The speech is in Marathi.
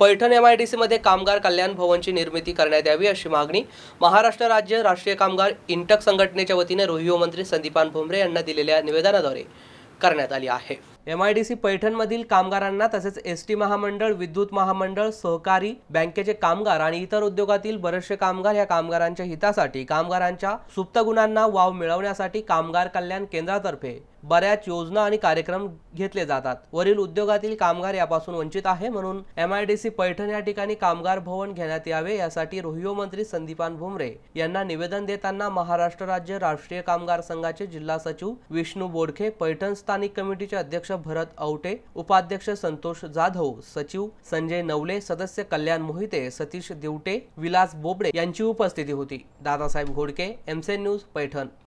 पैठण एम आय डी सीमध्ये कामगार कल्याण भवनची निर्मिती करण्यात यावी अशी मागणी महाराष्ट्र राज्य राष्ट्रीय कामगार इंटक संघटनेच्या वतीने रोहिओ मंत्री संदीपान भोमरे यांना दिलेल्या निवेदनाद्वारे करण्यात आली आहे एम आय डी सी पैठणमधील कामगारांना तसेच एस टी महामंडळ विद्युत महामंडळ सहकारी बँकेचे कामगार आणि इतर उद्योगातील बरेचसे कामगार या कामगारांच्या हितासाठी कामगारांच्या सुप्त गुणांना वाव मिळवण्यासाठी कामगार कल्याण केंद्रातर्फे बऱ्याच योजना आणि कार्यक्रम घेतले जातात वरील उद्योगातील कामगार यापासून वंचित आहे म्हणून M I D C Paithan या ठिकाणी कामगार भवन घेण्यात यावे यासाठी रोहियो मंत्री संदीपान भुमरे यांना निवेदन देताना महाराष्ट्र राज्य राष्ट्रीय कामगार संघाचे जिल्हा सचिव विष्णू बोडखे पैठण स्थानिक कमिटीचे अध्यक्ष भरत औटे उपाध्यक्ष संतोष जाधव सचिव संजय नवले सदस्य कल्याण मोहिते सतीश देवटे विलास बोबडे यांची उपस्थिती होती दादासाहेब घोडके एमसेन न्यूज पैठण